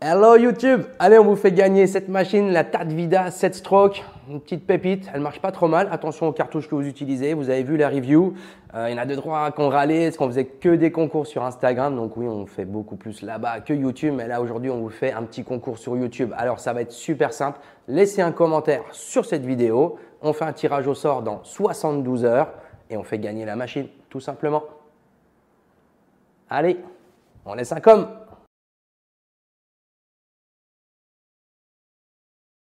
Hello YouTube Allez, on vous fait gagner cette machine, la Tarte Vida 7 Stroke. Une petite pépite, elle marche pas trop mal. Attention aux cartouches que vous utilisez, vous avez vu la review. Euh, il y en a deux, à qu'on râlait, parce qu'on faisait que des concours sur Instagram. Donc oui, on fait beaucoup plus là-bas que YouTube. Mais là, aujourd'hui, on vous fait un petit concours sur YouTube. Alors, ça va être super simple. Laissez un commentaire sur cette vidéo. On fait un tirage au sort dans 72 heures et on fait gagner la machine, tout simplement. Allez, on laisse un com'